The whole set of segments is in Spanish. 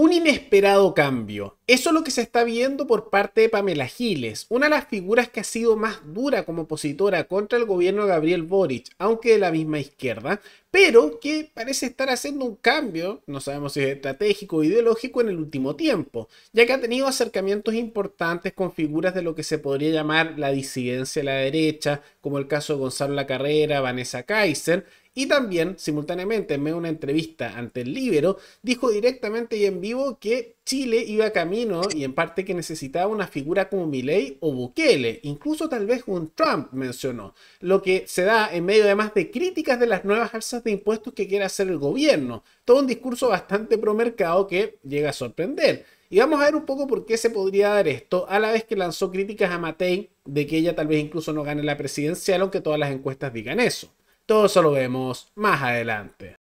un inesperado cambio. Eso es lo que se está viendo por parte de Pamela Giles, una de las figuras que ha sido más dura como opositora contra el gobierno de Gabriel Boric, aunque de la misma izquierda, pero que parece estar haciendo un cambio, no sabemos si es estratégico o ideológico, en el último tiempo, ya que ha tenido acercamientos importantes con figuras de lo que se podría llamar la disidencia de la derecha, como el caso de Gonzalo La Carrera, Vanessa Kaiser, y también, simultáneamente, en medio de una entrevista ante el Libero, dijo directamente y en vivo que Chile iba camino y en parte que necesitaba una figura como Milei o Bukele, incluso tal vez un Trump mencionó, lo que se da en medio además de críticas de las nuevas alzas de impuestos que quiere hacer el gobierno. Todo un discurso bastante promercado que llega a sorprender. Y vamos a ver un poco por qué se podría dar esto, a la vez que lanzó críticas a Matei de que ella tal vez incluso no gane la presidencial, aunque todas las encuestas digan eso. Todo eso lo vemos más adelante.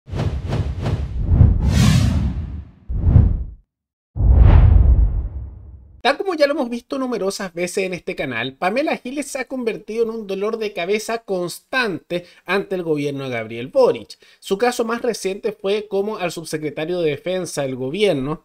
Tal como ya lo hemos visto numerosas veces en este canal, Pamela Giles se ha convertido en un dolor de cabeza constante ante el gobierno de Gabriel Boric. Su caso más reciente fue como al subsecretario de Defensa del gobierno,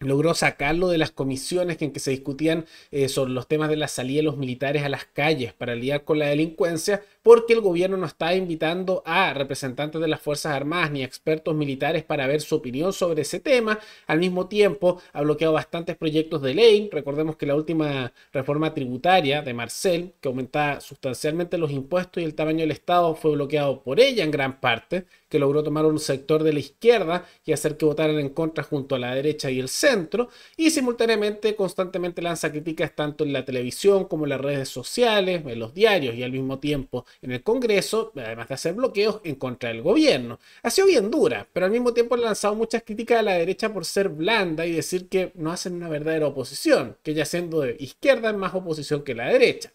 logró sacarlo de las comisiones en que se discutían eh, sobre los temas de la salida de los militares a las calles para lidiar con la delincuencia porque el gobierno no está invitando a representantes de las Fuerzas Armadas ni expertos militares para ver su opinión sobre ese tema. Al mismo tiempo, ha bloqueado bastantes proyectos de ley. Recordemos que la última reforma tributaria de Marcel, que aumentaba sustancialmente los impuestos y el tamaño del Estado, fue bloqueado por ella en gran parte, que logró tomar un sector de la izquierda y hacer que votaran en contra junto a la derecha y el centro. Y simultáneamente, constantemente lanza críticas tanto en la televisión como en las redes sociales, en los diarios y al mismo tiempo en el Congreso, además de hacer bloqueos en contra del gobierno. Ha sido bien dura, pero al mismo tiempo ha lanzado muchas críticas a la derecha por ser blanda y decir que no hacen una verdadera oposición, que ya siendo de izquierda es más oposición que la derecha.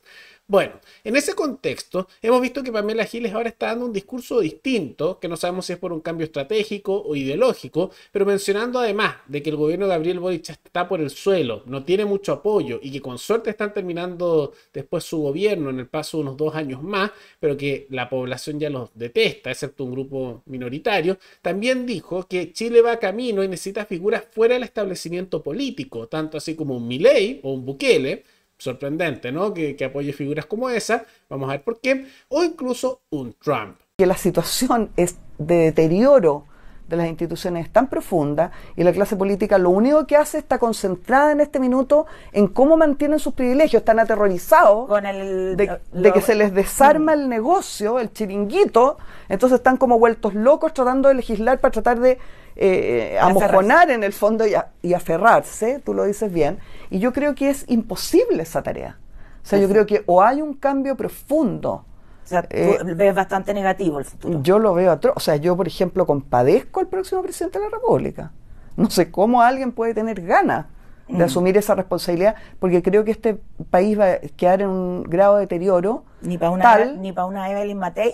Bueno, en ese contexto hemos visto que Pamela Giles ahora está dando un discurso distinto, que no sabemos si es por un cambio estratégico o ideológico, pero mencionando además de que el gobierno de Gabriel Boric está por el suelo, no tiene mucho apoyo y que con suerte están terminando después su gobierno en el paso de unos dos años más, pero que la población ya los detesta, excepto un grupo minoritario, también dijo que Chile va camino y necesita figuras fuera del establecimiento político, tanto así como un Milei o un Bukele, sorprendente, ¿no? Que, apoye figuras como esa, vamos a ver por qué, o incluso un Trump. Que la situación es de deterioro de las instituciones es tan profunda y la clase política lo único que hace está concentrada en este minuto en cómo mantienen sus privilegios, están aterrorizados Con el, de, que se les desarma el negocio, el chiringuito, entonces están como vueltos locos tratando de legislar para tratar de eh, eh amojonar en el fondo y, aferrarse, tú lo dices bien, y yo creo que es imposible esa tarea. O sea, yo creo que o hay un cambio profundo. O sea, tú eh, ves bastante negativo el futuro. Yo lo veo atroz. O sea, yo, por ejemplo, compadezco al próximo presidente de la República. No sé cómo alguien puede tener ganas de mm. asumir esa responsabilidad, porque creo que este país va a quedar en un grado de deterioro. Ni para una, ni para una Evelyn Matei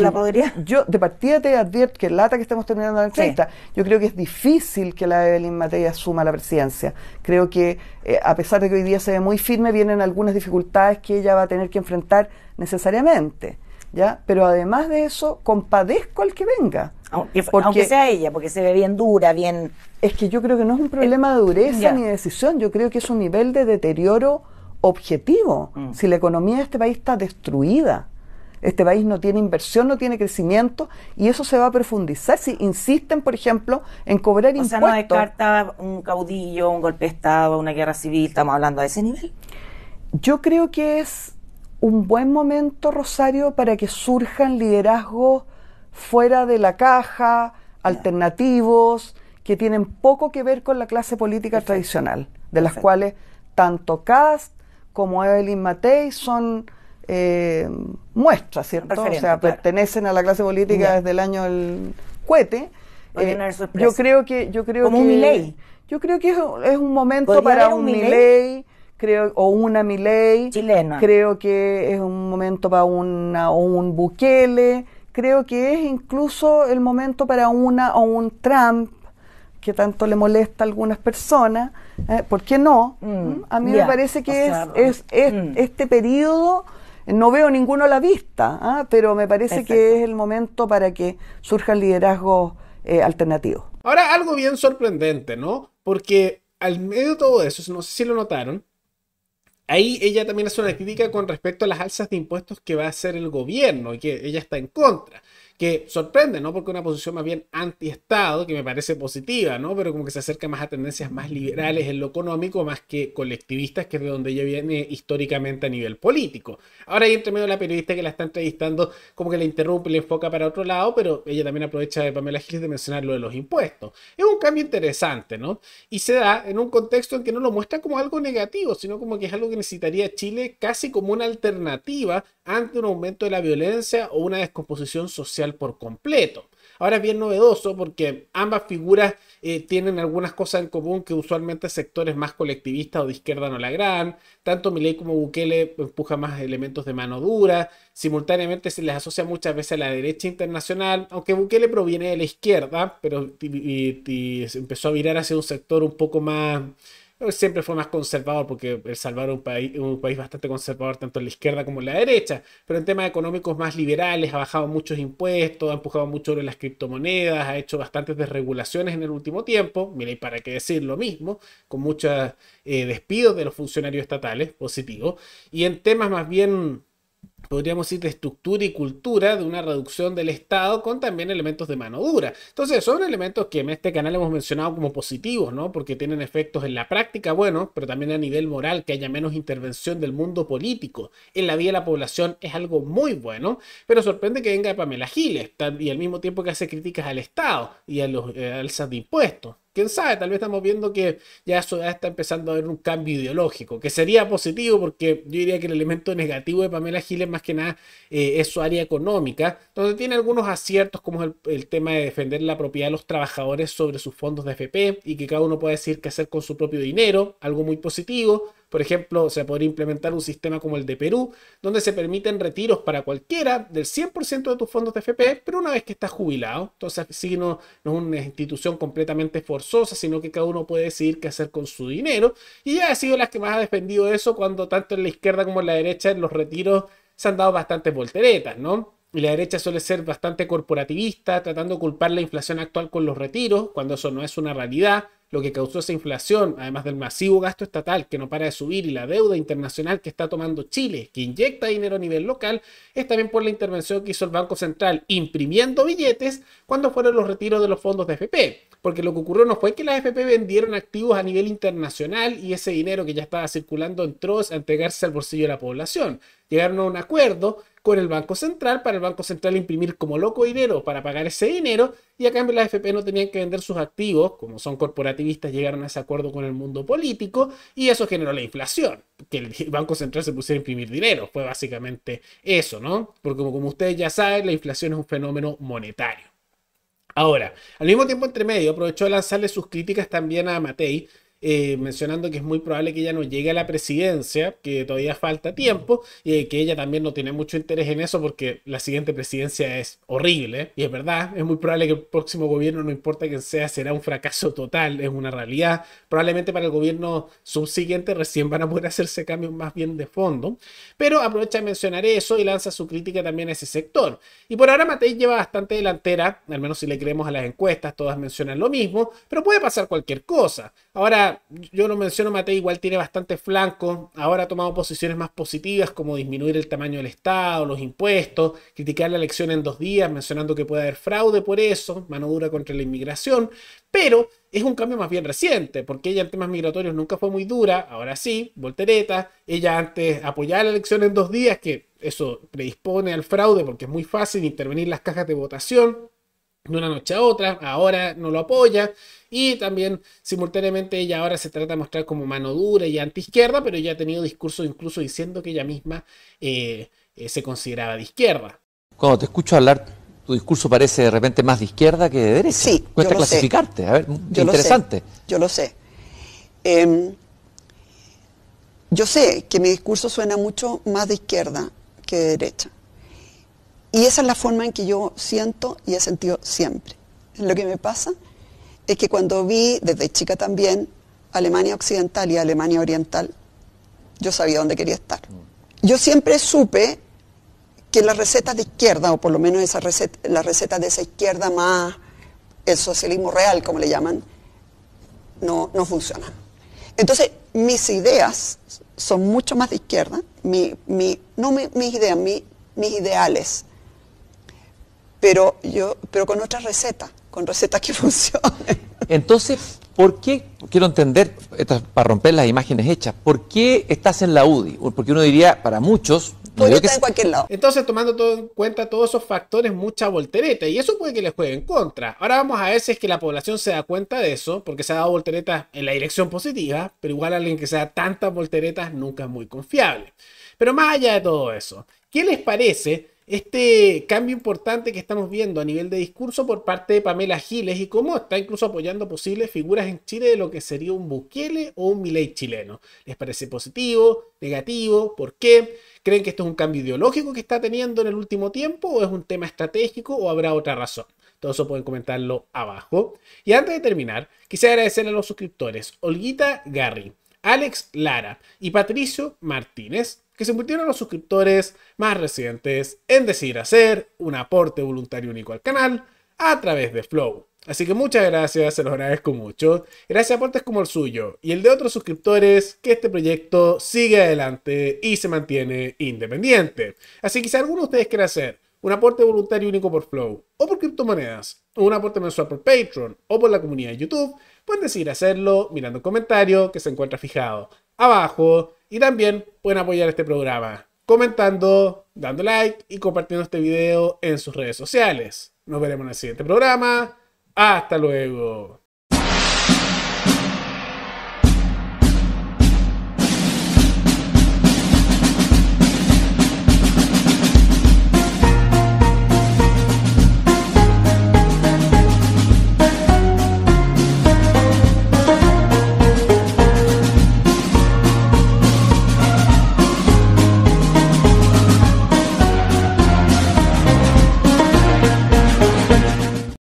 la podría? Yo, de partida te advierto que lata que estamos terminando la entrevista, yo creo que es difícil que la Evelyn Matei asuma la presidencia. Creo que, eh, a pesar de que hoy día se ve muy firme, vienen algunas dificultades que ella va a tener que enfrentar necesariamente. ¿ya? Pero además de eso, compadezco al que venga. Aunque, sea ella, porque se ve bien dura, bien... Es que yo creo que no es un problema de dureza ni de decisión, yo creo que es un nivel de deterioro objetivo. Mm. Si la economía de este país está destruida, este país no tiene inversión, no tiene crecimiento y eso se va a profundizar si insisten, por ejemplo, en cobrar impuestos. O sea, no descarta un caudillo, un golpe de Estado, una guerra civil, estamos hablando a ese nivel. Yo creo que es un buen momento, Rosario, para que surjan liderazgos fuera de la caja, alternativos, que tienen poco que ver con la clase política tradicional, de las cuales tanto Cast como Evelyn Matei son eh, muestra, ¿cierto? O sea, pertenecen a la clase política desde el año del cohete. Eh, yo creo que yo creo como que, un Yo creo que es, un momento para un, miley creo o una Milei chilena. Creo que es un momento para una o un Bukele, creo que es incluso el momento para una o un Trump que tanto le molesta a algunas personas, eh, ¿por qué no? Mm. ¿Mm? a mí me parece que es, mm. este periodo no veo ninguno a la vista, ¿ah? pero me parece que es el momento para que surjan liderazgos eh, alternativos. Ahora, algo bien sorprendente, ¿no? Porque al medio de todo eso, no sé si lo notaron, ahí ella también hace una crítica con respecto a las alzas de impuestos que va a hacer el gobierno y que ella está en contra que sorprende, ¿no? Porque una posición más bien anti-Estado, que me parece positiva, ¿no? Pero como que se acerca más a tendencias más liberales en lo económico, más que colectivistas, que es de donde ella viene históricamente a nivel político. Ahora hay entre medio la periodista que la está entrevistando, como que la interrumpe y le enfoca para otro lado, pero ella también aprovecha de Pamela Giles de mencionar lo de los impuestos. Es un cambio interesante, ¿no? Y se da en un contexto en que no lo muestra como algo negativo, sino como que es algo que necesitaría Chile casi como una alternativa ante un aumento de la violencia o una descomposición social por completo. Ahora es bien novedoso porque ambas figuras eh, tienen algunas cosas en común que usualmente sectores más colectivistas o de izquierda no la agradan. Tanto Milei como Bukele empujan más elementos de mano dura. Simultáneamente se les asocia muchas veces a la derecha internacional, aunque Bukele proviene de la izquierda, pero empezó a virar hacia un sector un poco más siempre fue más conservador, porque El Salvador un país, un país bastante conservador, tanto en la izquierda como en la derecha, pero en temas económicos más liberales, ha bajado muchos impuestos, ha empujado mucho en las criptomonedas, ha hecho bastantes desregulaciones en el último tiempo, mire, para qué decir lo mismo, con muchos eh, despidos de los funcionarios estatales, positivo, y en temas más bien podríamos decir, de estructura y cultura de una reducción del Estado con también elementos de mano dura. Entonces, son elementos que en este canal hemos mencionado como positivos, ¿no? Porque tienen efectos en la práctica, bueno, pero también a nivel moral, que haya menos intervención del mundo político en la vida de la población es algo muy bueno, pero sorprende que venga Pamela Giles y al mismo tiempo que hace críticas al Estado y a los eh, alzas de impuestos quién sabe, tal vez estamos viendo que ya eso ya está empezando a haber un cambio ideológico, que sería positivo porque yo diría que el elemento negativo de Pamela Giles más que nada eh, es su área económica, donde tiene algunos aciertos como el, el, tema de defender la propiedad de los trabajadores sobre sus fondos de FP y que cada uno puede decir qué hacer con su propio dinero, algo muy positivo, por ejemplo, se podría implementar un sistema como el de Perú, donde se permiten retiros para cualquiera del 100% de tus fondos de FP, pero una vez que estás jubilado. Entonces, sí, no, no es una institución completamente forzosa, sino que cada uno puede decidir qué hacer con su dinero. Y ya ha sido las que más ha defendido eso cuando tanto en la izquierda como en la derecha en los retiros se han dado bastantes volteretas, ¿no? Y la derecha suele ser bastante corporativista, tratando de culpar la inflación actual con los retiros, cuando eso no es una realidad lo que causó esa inflación, además del masivo gasto estatal que no para de subir y la deuda internacional que está tomando Chile, que inyecta dinero a nivel local, es también por la intervención que hizo el Banco Central imprimiendo billetes cuando fueron los retiros de los fondos de FP. Porque lo que ocurrió no fue que las FP vendieron activos a nivel internacional y ese dinero que ya estaba circulando entró a entregarse al bolsillo de la población. Llegaron a un acuerdo con el Banco Central para el Banco Central imprimir como loco dinero para pagar ese dinero y a cambio las FP no tenían que vender sus activos, como son corporativistas llegaron a ese acuerdo con el mundo político y eso generó la inflación, que el Banco Central se pusiera a imprimir dinero, fue básicamente eso, ¿no? Porque como, ustedes ya saben, la inflación es un fenómeno monetario. Ahora, al mismo tiempo entre medio aprovechó de lanzarle sus críticas también a Matei, eh, mencionando que es muy probable que ella no llegue a la presidencia, que todavía falta tiempo, y que ella también no tiene mucho interés en eso porque la siguiente presidencia es horrible, y es verdad, es muy probable que el próximo gobierno, no importa quién sea, será un fracaso total, es una realidad. Probablemente para el gobierno subsiguiente recién van a poder hacerse cambios más bien de fondo, pero aprovecha de mencionar eso y lanza su crítica también a ese sector. Y por ahora Matei lleva bastante delantera, al menos si le creemos a las encuestas, todas mencionan lo mismo, pero puede pasar cualquier cosa. Ahora, yo lo menciono, Matei igual tiene bastante flanco. Ahora ha tomado posiciones más positivas, como disminuir el tamaño del Estado, los impuestos, criticar la elección en dos días, mencionando que puede haber fraude por eso, mano dura contra la inmigración. Pero es un cambio más bien reciente, porque ella en temas migratorios nunca fue muy dura, ahora sí, voltereta. Ella antes apoyaba la elección en dos días, que eso predispone al fraude porque es muy fácil intervenir las cajas de votación de una noche a otra, ahora no lo apoya y también simultáneamente ella ahora se trata de mostrar como mano dura y anti-izquierda, pero ella ha tenido discursos incluso diciendo que ella misma eh, eh, se consideraba de izquierda. Cuando te escucho hablar, tu discurso parece de repente más de izquierda que de derecha. Sí, yo lo clasificarte, a ver, interesante. Yo lo sé. Em, yo sé que mi discurso suena mucho más de izquierda que de derecha. Y esa es la forma en que yo siento y he sentido siempre. Lo que me pasa es que cuando vi desde chica también Alemania Occidental y Alemania Oriental, yo sabía dónde quería estar. Yo siempre supe que las recetas de izquierda, o por lo menos esa receta, las recetas de esa izquierda más el socialismo real, como le llaman, no, funcionan. Entonces, mis ideas son mucho más de izquierda, no mis ideas, mis ideales pero, yo, pero con otras recetas, con recetas que funcionen. Entonces, ¿por qué? Quiero entender, para romper las imágenes hechas, ¿por qué estás en la UDI? Porque uno diría, para muchos, Podría está en cualquier lado. Entonces, tomando todo en cuenta todos esos factores, mucha voltereta. Y eso puede que les juegue en contra. Ahora vamos a ver si es que la población se da cuenta de eso, porque se ha dado volteretas en la dirección positiva, pero igual alguien que se da tantas volteretas nunca es muy confiable. Pero más allá de todo eso, ¿qué les parece? este cambio importante que estamos viendo a nivel de discurso por parte de Pamela Giles y cómo está incluso apoyando posibles figuras en Chile de lo que sería un Bukele o un Milei chileno. ¿Les parece positivo, negativo? ¿Por qué? ¿Creen que esto es un cambio ideológico que está teniendo en el último tiempo o es un tema estratégico o habrá otra razón? Todo eso pueden comentarlo abajo. Y antes de terminar, quisiera agradecer a los suscriptores Olguita Garri, Alex Lara y Patricio Martínez que se invirtieron los suscriptores más recientes en decidir hacer un aporte voluntario único al canal a través de Flow. Así que muchas gracias, se los agradezco mucho. Gracias a aportes como el suyo y el de otros suscriptores que este proyecto sigue adelante y se mantiene independiente. Así que si alguno de ustedes quiere hacer un aporte voluntario único por Flow o por criptomonedas, o un aporte mensual por Patreon o por la comunidad de YouTube, pueden decidir hacerlo mirando el comentario que se encuentra fijado abajo. Y también pueden apoyar este programa comentando, dando like y compartiendo este video en sus redes sociales. Nos veremos en el siguiente programa. Hasta luego.